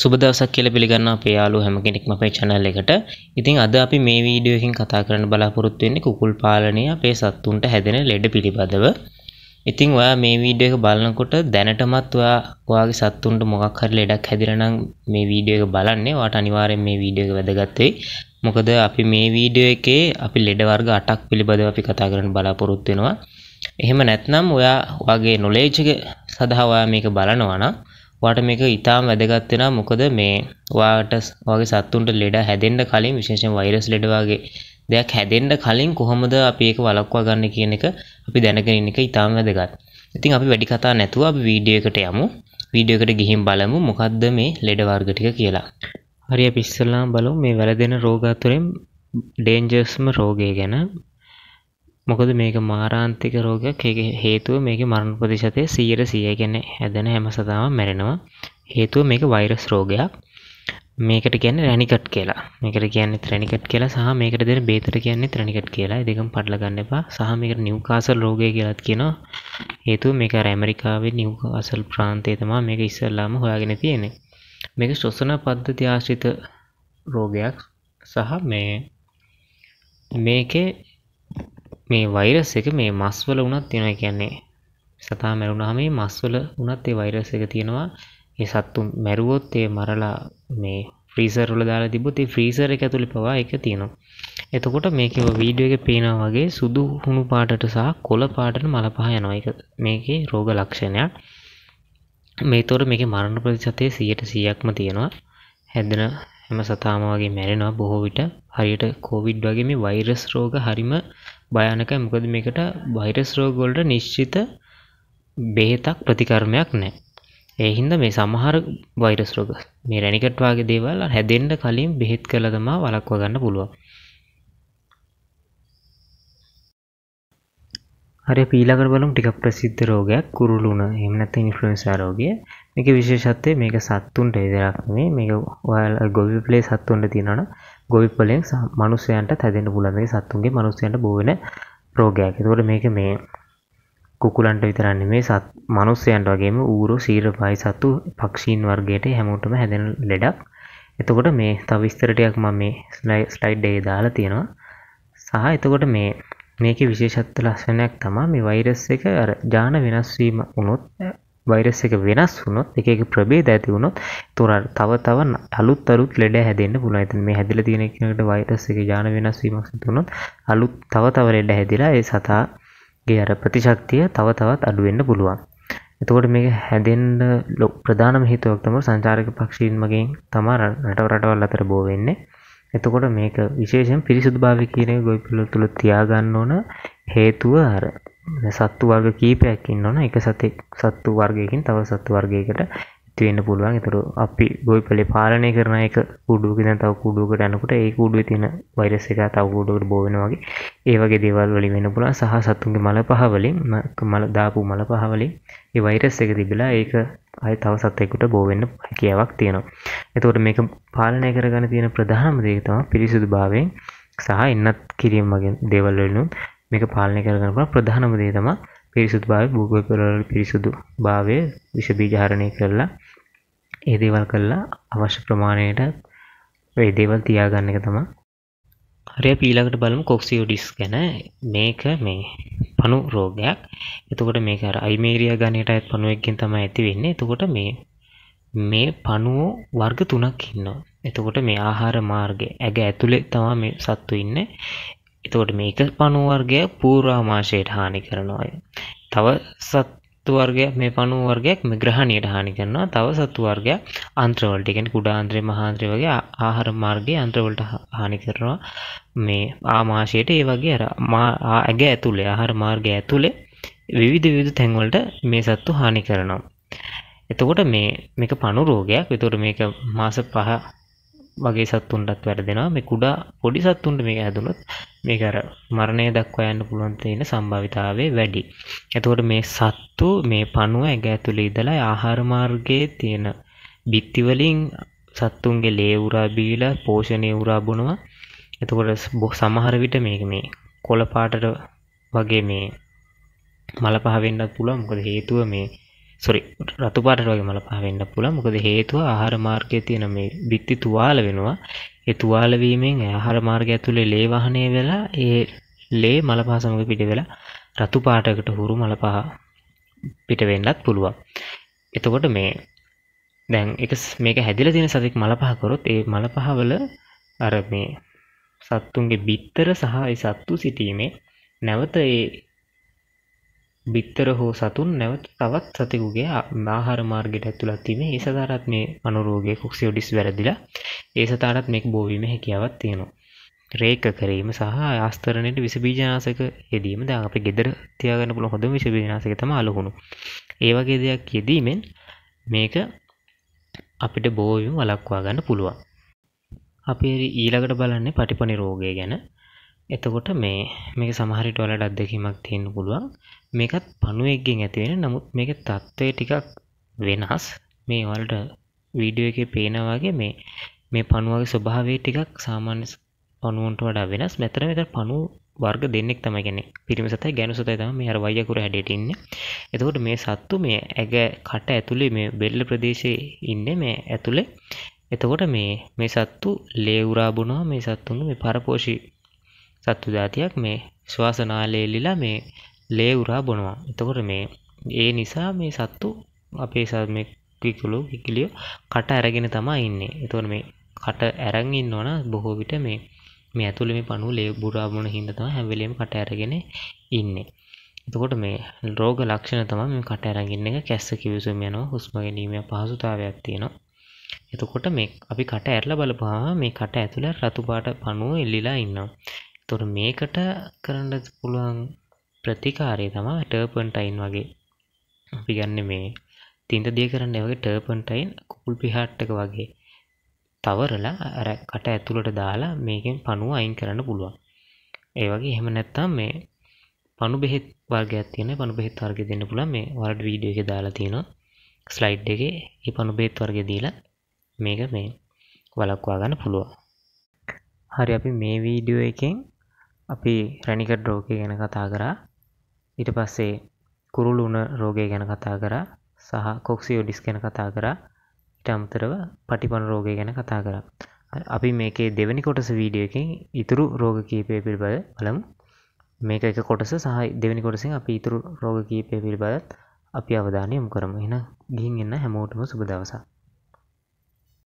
සුබ දවසක් කියලා පිළිගන්න අපේ යාළුවෝ හැම කෙනෙක්ම අපේ channel එකට. ඉතින් අද අපි මේ වීඩියෝ එකෙන් කතා කරන්න බලාපොරොත්තු වෙන්නේ කුකුල් පාලනය අපේ සත්තුන්ට හැදෙන ලෙඩ පිළිබඳව. ඉතින් ඔයා මේ වීඩියෝ එක බලනකොට දැනටමත් ඔයා ඔයාගේ සත්තුන්ට මොකක් හරි ලෙඩක් හැදිලා නම් මේ වීඩියෝ එක බලන්නේ. ඔයාට අනිවාර්යෙන් මේ වීඩියෝ එක වැදගත් වෙයි. මොකද අපි මේ වීඩියෝ එකේ අපි ලෙඩ වර්ග 8ක් පිළිබඳව අපි කතා කරන්න බලාපොරොත්තු වෙනවා. එහෙම නැත්නම් ඔයා ඔයාගේ knowledge එක සඳහා ඔයා මේක බලනවා නම් වාට මේක ඉතාම වැදගත් වෙනවා මොකද මේ වාට වගේ සත්තුන්ට ලෙඩ හැදෙන්න කලින් විශේෂයෙන් වෛරස් ලෙඩ වගේ දෙයක් හැදෙන්න කලින් කොහොමද අපි ඒක වළක්වා ගන්න කියන එක අපි දැනගෙන ඉන්න එක ඉතාම වැදගත්. ඉතින් අපි වැඩි කතා නැතුව අපි වීඩියෝ එකට යමු. වීඩියෝ එකට ගිහින් බලමු මොකද්ද මේ ලෙඩ වර්ග ටික කියලා. හරි අපි ඉස්සෙල්ලාම බලමු මේ වැළදෙන රෝග අතරින් ඩේන්ජර්ස්ම රෝගය ගැන මොකද මේක මාරාන්තික රෝගයක් ඒක හේතුව මේක මරණ ප්‍රතිශතය 100% කියන්නේ හැදෙන හැම සතාම මැරෙනවා හේතුව මේක වෛරස් රෝගයක් මේකට කියන්නේ රැනිකට් කියලා. මේකට කියන්නේ රැනිකට් කියලා සහ මේකට දෙන බේතට කියන්නේ රැනිකට් කියලා. ඒ දෙකම පටල ගන්න එපා. සහ මේකට නිව්කාසල් රෝගය කියලාත් කියනවා. හේතුව මේක ඇමරිකාවේ නිව්කාසල් ප්‍රාන්තයේ තමයි මේක ඉස්සෙල්ලාම හොයාගෙන තියෙන්නේ. මේක ශ්වසන පද්ධති ආශ්‍රිත රෝගයක් සහ මේ මේකේ මේ වෛරස් එක මේ මස්වල වුණත් තියෙනවා කියන්නේ සතා මැරුණාම මේ මස්වල වුණත් ඒ වෛරස් එක තියෙනවා ඒ සත්තු මැරුවොත් ඒ මරලා මේ ෆ්‍රීසර් වල දාලා තිබ්බොත් ඒ ෆ්‍රීසර් එක ඇතුලේ පවා ඒක තියෙනවා එතකොට මේකේ වීඩියෝ එකේ පේනවා වගේ සුදු හුණු පාටට සහ කොළ පාටට මල පහ යනවා ඒක මේකේ රෝග ලක්ෂණයක් මේතොර මේකේ මරණ ප්‍රතිශතය 100%ක්ම තියෙනවා හැදෙන එම සතාම වගේ මැරෙනවා බොහෝ විට හරියට කෝවිඩ් වගේ මේ වෛරස් රෝග හරිම භයනක මොකද මේකට වෛරස් රෝගොල්ට නිශ්චිත බෙහෙතක් ප්‍රතිකර්මයක් නෑ එහින්ද මේ සමහර වෛරස් රෝග මේ රැනිකට්වාගේ දේවල් හැදෙන්ට කලින් බෙහෙත් කළ තමා වලක්ව ගන්න පුළුවන් හරි පීලකට බලම් ටිකක් ප්‍රසිද්ධ රෝගයක් කුරුලුන එමනත් ඉන්ෆලුවන්සා රෝගය මේක විශේෂත්වය මේක සත්තුන්ට ඉදරක් මේ මේක ඔයාල ගොවිපලේ සත්තුන්ට තියෙනන ගොවිපලෙන් මනුස්සයන්ට තැදෙන පුලන්ගේ සත්තුන්ගේ මනුස්සයන්ට බෝවෙන රෝගයක් තොට මේක මේ කුකුලන්ට විතරන්නේ මේ සත් මනුස්සයන්ට වගේම ඌරු සීර පයි සත්තු පක්ෂීන් වර්ගයට හැමෝටම හැදෙන ලෙඩක් එතකොට මේ තවිස්තරටයක් ම මේ ස්ලයිඩ් ඒ දාලා තියෙනවා සහ එතකොට මේ මේක විශේෂත්ත ලස්සනයක් තමා මේ වෛරස් එක අර ජාන වෙනස්වීම වුණොත් වෛරස් එක වෙනස් වුණොත් එක එක ප්‍රබේද ඇති වුණොත් තුර තව තව අලුත් අලුත් ලෙඩ හැදෙන්න පුළුවන්. ඉතින් මේ හැදිලා තියෙන කෙනෙකුට වෛරස් එකේ ජාන වෙනස් වීමක් සිදු වුණොත් අලුත් තව තව ලෙඩ හැදිලා ඒ සතාගේ අර ප්‍රතිශක්තිය තව තවත් අඩු වෙන්න පුළුවන්. එතකොට මේක හැදෙන්න ප්‍රධානම හේතුවක් තමයි සංචාරක පක්ෂීන් මගින් තමයි රටව රටවල් අතර බෝ වෙන්නේ. එතකොට මේක විශේෂෙන් පිරිසිදු භාවි කියනේ ගොයිපිල තුළ තියාගන්න ඕන හේතුව අර සත්තු වර්ග කීපයක් ඉන්න ඕන එක සතෙක් සත්තු වර්ගයකින් තව සත්තු වර්ගයකට ඉතිවෙන්න පුළුවන් එතුරු අපි ගොයිපලේ පාලනය කරන එක කුඩුවකිද තව කුඩුවකට යනකොට ඒ කුඩුව තියෙන වෛරස් එක තව කුඩුවකට බෝවෙන වගේ ඒ වගේ දේවල් වලින් වෙන්න පුළුවන් සහ සතුන්ගේ මල පහ වලින් මල දාපු මල පහ වලින් ඒ වෛරස් එක තිබිලා ඒක අය තව සතෙකුට බෝවෙන්න හැකියාවක් තියෙනවා එතකොට මේක පාලනය කරගන්න තියෙන ප්‍රධානම දේ තමයි පිරිසිදු භාවයෙන් සහ ඉන්නත් කිරීම වගේ දේවල් වලින් මේක පාලනය කරගන්න පුළුවන් ප්‍රධානම දේ තමයි පිරිසිදු භාවය භූගෝල පිරිසිදු භාවය විෂ බීජ හරණය කරලා ඒ දේවල් කරලා අවශ්‍ය ප්‍රමාණයට ඒ දේවල් තියාගන්න එක තමයි හරි අපි ඊළඟට බලමු කොක්සියෝඩිස් ගැන මේක මේ පණු රෝගයක් එතකොට මේක අර අයිමේරියා ගණයට අයත් පණුවෙක්ගෙන් තමයි ඇති වෙන්නේ එතකොට මේ මේ පණුවෝ වර්ග තුනක් ඉන්නවා එතකොට මේ ආහාර මාර්ගය ඇග ඇතුළේ තමා මේ සත්තු ඉන්න එතකොට මේක පණුවර්ගය පූරාමාශයට හානි කරනවා තව සත් සත්තු වර්ගයක් මේ පණු වර්ගයක් මේ ග්‍රහණයට හානි කරනවා තව සත්තු වර්ගයක් අන්ත්‍රවලට කියන්නේ කුඩා අන්ත්‍රය මහා අන්ත්‍රය වගේ ආහාර මාර්ගයේ අන්ත්‍රවලට හානි කරනවා මේ ආමාශයට ඒ වගේ අර ඇඟ ඇතුලේ ආහාර මාර්ගය ඇතුලේ විවිධ විවිධ තැන්වලට මේ සත්තු හානි කරනවා එතකොට මේ මේක පණු රෝගයක් විතර මේක මාස පහ වගේ සත්තුන්ටත් වැරදෙනවා මේ කුඩා පොඩි සත්තුන්ට මේක ඇතුළොත් මේ කර මරණය දක්වා යන්න පුළුවන් තියෙන සම්භාවිතාවේ වැඩි. එතකොට මේ සත්තු මේ පණුව ඇඟ ඇතුලේ ඉඳලා ආහාර මාර්ගයේ තියෙන බිත්ති වලින් සත්තුන්ගේ ලේ උරා බීලා පෝෂණය උරා බොනවා. එතකොට සමහර විට මේක මේ කොළ පාටට වගේ මේ මල පහ වෙන්නත් පුළුවන්. මොකද හේතුව මේ සොරි රතුපාට රෝගේ මලපහ වෙන්න පුළුවන් මොකද හේතුව ආහාර මාර්ගයේ තියෙන මේ බිත්ති තුවාල වෙනවා ඒ තුවාල වීමෙන් ආහාර මාර්ගය ඇතුලේ ලේ වහනය වෙලා ඒ ලේ මලපහ සමග පිට වෙලා රතුපාටකට හුරු මලපහ පිට වෙන්නත් පුළුවන් එතකොට මේ දැන් එක මේක හැදිලා තියෙන සතෙක් මලපහ කරොත් ඒ මලපහවල අර මේ සත්තුන්ගේ බිත්තර සහ ඒ සත්තු සිටීමේ නැවත ඒ බිත්තර හෝ සතුන් නැවත තවත් සතෙකුගේ ආහාර මාර්ගයට ඇතුළත් වීම ඒ සතාටත් මේ අනුරෝගය කොක්සිෝඩිස් වැරදිලා ඒ සතාටත් මෙක් බෝවීම හැකියාවත් තියෙනවා. රේක කිරීම සහ ආස්තරණයට විසබීජනාසක යෙදීම ද අප ගෙදර තියාගන්න පුළ හොඳ විශවිනාසක තම අලහුණු. ඒවගේ දෙයක් යෙදීමෙන් මේක අපිට බෝවිම වලක්වා ගන්න පුළුවන්. අපේ ඊළඟට බලන්නේ පටිපනි රෝගය ගැන එතකොට මේ මේක සමහරිට වලට අත්දැකීමක් තියෙන්න පුළුවන් මේකත් පණුවෙක්ගෙන් ඇතිවෙන නමුත් මේක තත්ත්වය ටිකක් වෙනස් මේ වලට වීඩියෝ එකේ පේනවාගේ මේ මේ පණුවගේ ස්වභාවය ටිකක් සාමාන්‍ය පණුවන්ට වඩා වෙනස් මෙතන මෙතන පණුව වර්ග දෙන්නෙක් තමයි කියන්නේ පිරිමි සතයි ගැණු සතයි තමයි මේ අර වයකුර හැඩයට ඉන්නේ. එතකොට මේ සත්තු මේ ඇඟ කට ඇතුලේ මේ බෙල්ල ප්‍රදේශයේ ඉන්නේ මේ ඇතුලේ. එතකොට මේ මේ සත්තු ලේ උරා බොනවා මේ සත්තුන්ගේ මේ පරපෝෂී සත්තු జాතියක් මේ ශ්වාසනාලයේ ලිලා මේ ලේ උරා බොනවා. එතකොට මේ ඒ නිසා මේ සත්තු අපේ මේ කිකිලෝ කිකිලියෝ කට අරගෙන තමයි ඉන්නේ. එතකොට මේ කට අරන් ඉන්නවනම් බොහෝ විට මේ මේ ඇතුළේ මේ පණුව ලේ බුරා බොන හින්දා තමයි හැම වෙලෙම කට අරගෙන ඉන්නේ. එතකොට මේ රෝග ලක්ෂණ තමයි මේ කට අරගින්න එක කැස්ස කිවිසුම් යනවා හුස්ම ගැනීම පහසුතාවයක් තියෙනවා. එතකොට මේ අපි කට ඇරලා බලපුවාම මේ කට ඇතුළේ රතු පාට පණුව එල්ලිලා ඉන්නවා. තොර මේකට කරන්න පුළුවන් ප්‍රතිකාරය තමා ටර්පන්ටයින් වගේ අපි ගන්න මේ තින්ට දිය කරන්න වගේ ටර්පන්ටයින් කුල් පිහට්ටක වගේ තවරලා අර කට ඇතුළට දාලා මේකෙන් පණුව අයින් කරන්න පුළුවන් ඒ වගේ එහෙම නැත්තම් මේ පණු බෙහෙත් වර්ගයක් තියෙන පණු බෙහෙත් වර්ගය දෙන්න පුළුවන් මේ වරඩ් වීඩියෝ එකේ දාලා තියෙනවා ස්ලයිඩ් එකේ මේ පණු බෙහෙත් වර්ගය දීලා මේක මේ වලක්වා ගන්න පුළුවන් හරි අපි මේ වීඩියෝ එකෙන් අපි රැනිකඩ් රෝගය ගැන කතා කරා ඊට පස්සේ කුරුළුණ රෝගය ගැන කතා කරා සහ කොක්සිියෝඩිස් ගැන කතා කරා ඉට අමතරව පටිපන රෝගය ගැන කතා කරා අපි මේකේ දෙවැනි කොටස වීඩියකින් ඉතුරු රෝග කීපය පිල්බල බලමු මේක එක කොටස සහ දෙවැනි කොටසින් අපි ඉතුරු රෝග කීපය පිල්බලත් අපි අවධානයම් කරම එන ගිහින් එන්න හැමෝටම සුබදවසා